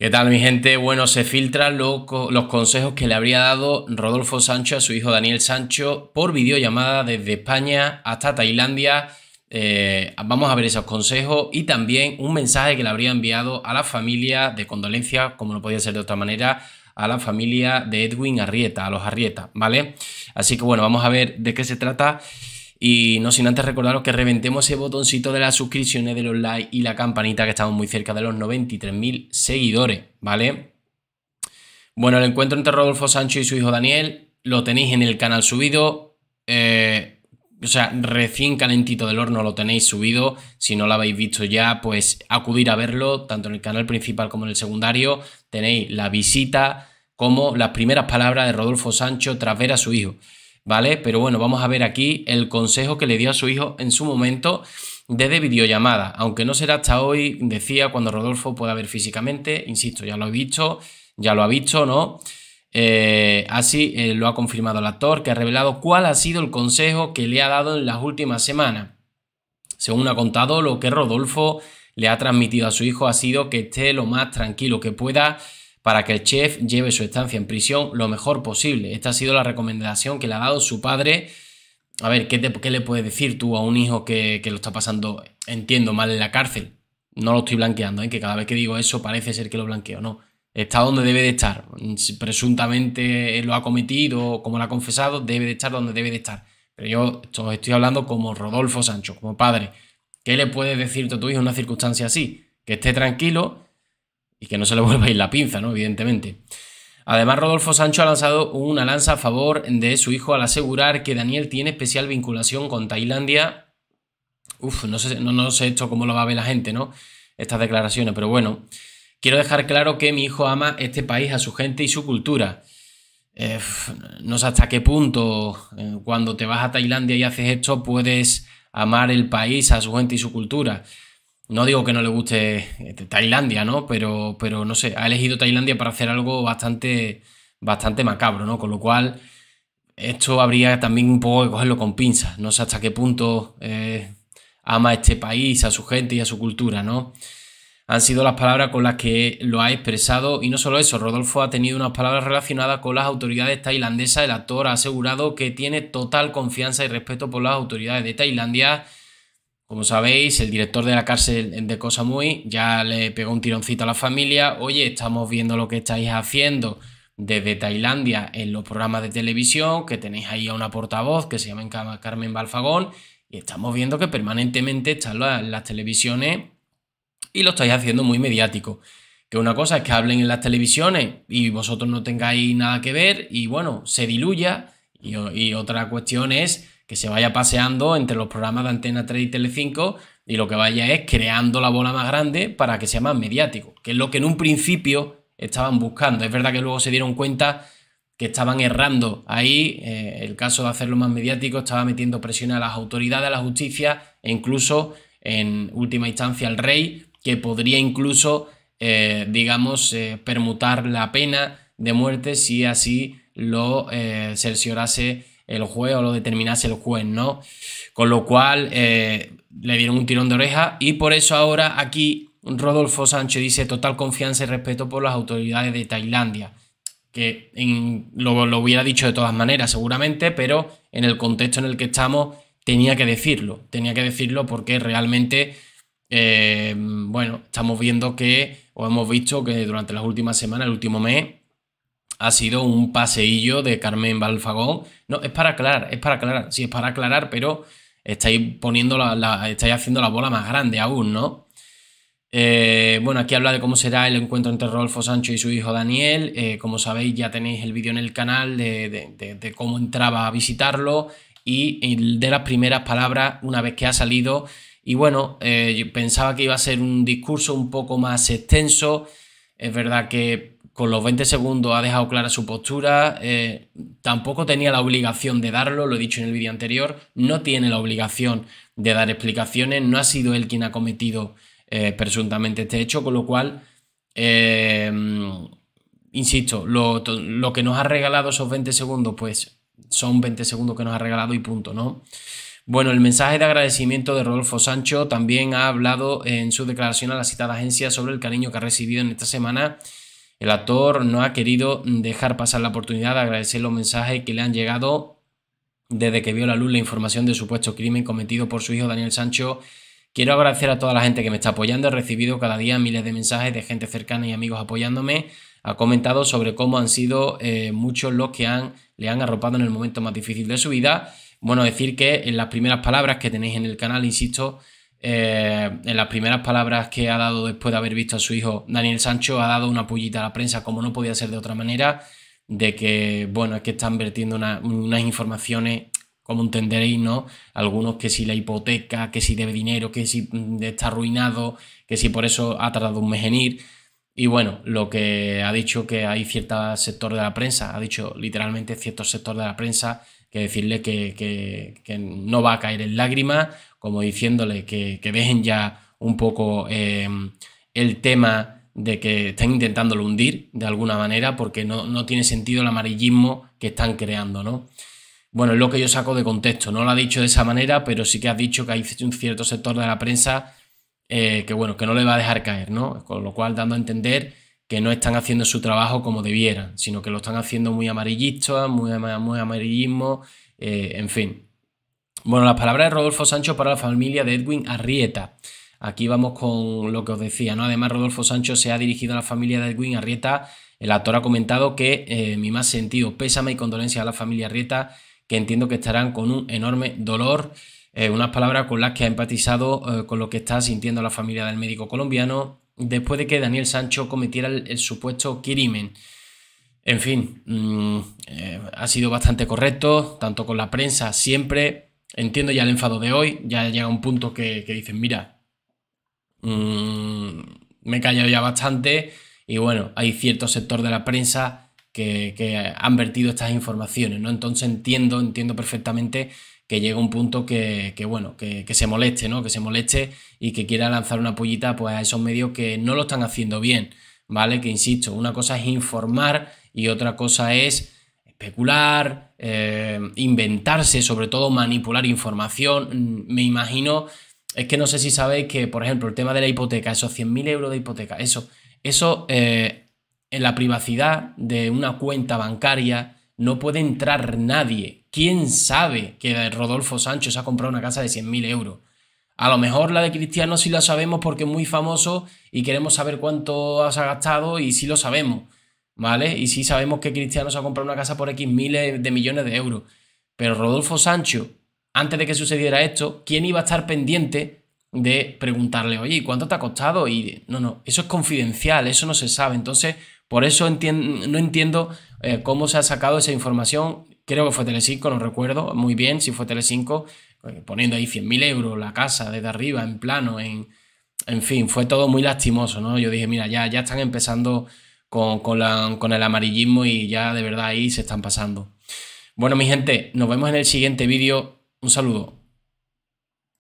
¿Qué tal mi gente? Bueno, se filtran los consejos que le habría dado Rodolfo Sancho a su hijo Daniel Sancho por videollamada desde España hasta Tailandia. Eh, vamos a ver esos consejos y también un mensaje que le habría enviado a la familia de condolencia, como no podía ser de otra manera, a la familia de Edwin Arrieta, a los Arrieta, ¿vale? Así que bueno, vamos a ver de qué se trata. Y no sin antes recordaros que reventemos ese botoncito de las suscripciones, de los likes y la campanita, que estamos muy cerca de los 93.000 seguidores, ¿vale? Bueno, el encuentro entre Rodolfo Sancho y su hijo Daniel lo tenéis en el canal subido. Eh, o sea, recién calentito del horno lo tenéis subido. Si no lo habéis visto ya, pues acudir a verlo, tanto en el canal principal como en el secundario. Tenéis la visita como las primeras palabras de Rodolfo Sancho tras ver a su hijo. ¿vale? Pero bueno, vamos a ver aquí el consejo que le dio a su hijo en su momento desde videollamada, aunque no será hasta hoy, decía, cuando Rodolfo pueda ver físicamente, insisto, ya lo he visto, ya lo ha visto, ¿no? Eh, así eh, lo ha confirmado el actor, que ha revelado cuál ha sido el consejo que le ha dado en las últimas semanas. Según ha contado, lo que Rodolfo le ha transmitido a su hijo ha sido que esté lo más tranquilo que pueda para que el chef lleve su estancia en prisión lo mejor posible. Esta ha sido la recomendación que le ha dado su padre. A ver, ¿qué, qué le puedes decir tú a un hijo que, lo está pasando, entiendo, mal en la cárcel? No lo estoy blanqueando, ¿eh? que cada vez que digo eso parece ser que lo blanqueo, no. Está donde debe de estar. Presuntamente lo ha cometido, como lo ha confesado, debe de estar donde debe de estar. Pero yo estoy hablando como Rodolfo Sancho, como padre. ¿Qué le puedes decir a tu hijo en una circunstancia así? Que esté tranquilo, y que no se le vuelva a ir la pinza, ¿no? Evidentemente. Además, Rodolfo Sancho ha lanzado una lanza a favor de su hijo al asegurar que Daniel tiene especial vinculación con Tailandia. Uf, no sé, no, sé esto cómo lo va a ver la gente, ¿no? Estas declaraciones, pero bueno. Quiero dejar claro que mi hijo ama este país, a su gente y su cultura. Eh, no sé hasta qué punto eh, cuando te vas a Tailandia y haces esto puedes amar el país, a su gente y su cultura. No digo que no le guste este, Tailandia, ¿no? Pero, pero no sé, ha elegido Tailandia para hacer algo bastante, bastante macabro, ¿no? Con lo cual, esto habría también un poco que cogerlo con pinzas. No sé hasta qué punto eh, ama este país, a su gente y a su cultura, ¿no? Han sido las palabras con las que lo ha expresado. Y no solo eso, Rodolfo ha tenido unas palabras relacionadas con las autoridades tailandesas. El actor ha asegurado que tiene total confianza y respeto por las autoridades de Tailandia como sabéis, el director de la cárcel de muy ya le pegó un tironcito a la familia. Oye, estamos viendo lo que estáis haciendo desde Tailandia en los programas de televisión, que tenéis ahí a una portavoz que se llama Carmen Balfagón, y estamos viendo que permanentemente están las, las televisiones y lo estáis haciendo muy mediático. Que una cosa es que hablen en las televisiones y vosotros no tengáis nada que ver y bueno, se diluya. y otra cuestión es que se vaya paseando entre los programas de Antena 3 y Tele5, y lo que vaya es creando la bola más grande para que sea más mediático, que es lo que en un principio estaban buscando. Es verdad que luego se dieron cuenta que estaban errando. Ahí eh, el caso de hacerlo más mediático estaba metiendo presión a las autoridades, a la justicia e incluso en última instancia al rey, que podría incluso, eh, digamos, eh, permutar la pena de muerte si así lo cerciorase el juez o lo determinase el juez, ¿no? Con lo cual eh, le dieron un tirón de oreja y por eso ahora aquí Rodolfo Sánchez dice total confianza y respeto por las autoridades de Tailandia, que lo, hubiera dicho de todas maneras seguramente, pero en el contexto en el que estamos tenía que decirlo, tenía que decirlo porque realmente... Eh, bueno, estamos viendo que, o hemos visto que durante las últimas semanas, el último mes, ha sido un paseillo de Carmen Balfagón. No, es para aclarar, es para aclarar, sí, es para aclarar, pero estáis estáis haciendo la bola más grande aún, ¿no? Eh, bueno, aquí habla de cómo será el encuentro entre Rodolfo Sancho y su hijo Daniel. Eh, como sabéis, ya tenéis el vídeo en el canal de, cómo entraba a visitarlo y de las primeras palabras una vez que ha salido. Y bueno, eh, pensaba que iba a ser un discurso un poco más extenso. Es verdad que con los 20 segundos ha dejado clara su postura, eh, tampoco tenía la obligación de darlo, lo he dicho en el vídeo anterior, no tiene la obligación de dar explicaciones, no ha sido él quien ha cometido eh, presuntamente este hecho, con lo cual, eh, insisto, lo, lo, que nos ha regalado esos 20 segundos, pues son 20 segundos que nos ha regalado y punto, ¿no? Bueno, el mensaje de agradecimiento de Rodolfo Sancho también ha hablado en su declaración a la citada agencia sobre el cariño que ha recibido en esta semana el actor no ha querido dejar pasar la oportunidad de agradecer los mensajes que le han llegado desde que vio la luz la información del supuesto crimen cometido por su hijo Daniel Sancho. Quiero agradecer a toda la gente que me está apoyando. He recibido cada día miles de mensajes de gente cercana y amigos apoyándome. Ha comentado sobre cómo han sido eh, muchos los que han, le han arropado en el momento más difícil de su vida. Bueno, decir que en las primeras palabras que tenéis en el canal, insisto, eh, en las primeras palabras que ha dado después de haber visto a su hijo, Daniel Sancho ha dado una pullita a la prensa, como no podía ser de otra manera, de que, bueno, es que están vertiendo unas informaciones, como entenderéis, ¿no? Algunos que si la hipoteca, que si debe dinero, que si mm, está arruinado, que si por eso ha tardado un mes en ir. Y bueno, lo que ha dicho que hay cierto sector de la prensa, ha dicho literalmente cierto sector de la prensa que decirle que, que no va a caer en lágrimas como diciéndole que, dejen ya un poco em, el tema de que están intentándolo hundir de alguna manera porque no, tiene sentido el amarillismo que están creando, ¿no? Bueno, es lo que yo saco de contexto, no lo ha dicho de esa manera, pero sí que ha dicho que hay un cierto sector de la prensa eh, que, bueno, que no le va a dejar caer, ¿no? Con lo cual dando a entender que no están haciendo su trabajo como debieran, sino que lo están haciendo muy amarillista, muy, muy amarillismo, eh, en fin. Bueno, las palabras de Rodolfo Sancho para la familia de Edwin Arrieta. Aquí vamos con lo que os decía, ¿no? Además, Rodolfo Sancho se ha dirigido a la familia de Edwin Arrieta. El actor ha comentado que eh, mi más sentido pésame y condolencia a la familia Arrieta, que entiendo que estarán con un enorme dolor. Eh, unas palabras con las que ha empatizado eh, con lo que está sintiendo la familia del médico colombiano después de que Daniel Sancho cometiera el, supuesto crimen. En fin, mm, ha sido bastante correcto, tanto con la prensa siempre entiendo ya el enfado de hoy, ya llega un punto que, dicen, mira, mm, me he callado ya bastante y bueno, hay cierto sector de la prensa que, han vertido estas informaciones, ¿no? Entonces entiendo, entiendo perfectamente que llega un punto que, bueno, que, que, se moleste, ¿no? Que se moleste y que quiera lanzar una pollita pues, a esos medios que no lo están haciendo bien, ¿vale? Que insisto, una cosa es informar y otra cosa es especular, eh, inventarse, sobre todo manipular información. Mm, me imagino, es que no sé si sabéis que, por ejemplo, el tema de la hipoteca, esos 100.000 euros de hipoteca, eso, eso eh, en la privacidad de una cuenta bancaria no puede entrar nadie. ¿Quién sabe que Rodolfo Sánchez ha comprado una casa de 100.000 euros? A lo mejor la de Cristiano sí la sabemos porque es muy famoso y queremos saber cuánto has gastado y sí lo sabemos. ¿vale? Y sí sabemos que Cristiano se ha comprado una casa por X miles de millones de euros. Pero Rodolfo Sancho, antes de que sucediera esto, ¿quién iba a estar pendiente de preguntarle, oye, ¿y cuánto te ha costado? Y no, no, eso es confidencial, eso no se sabe. Entonces, por eso no entiendo eh, cómo se ha sacado esa información. Creo que fue Telecinco, no recuerdo muy bien si fue Telecinco, eh, poniendo ahí 100.000 euros la casa desde arriba, en plano, en, fin, fue todo muy lastimoso, ¿no? Yo dije, mira, ya, ya están empezando con, con, el amarillismo y ya de verdad ahí se están pasando. Bueno, mi gente, nos vemos en el siguiente vídeo. Un saludo.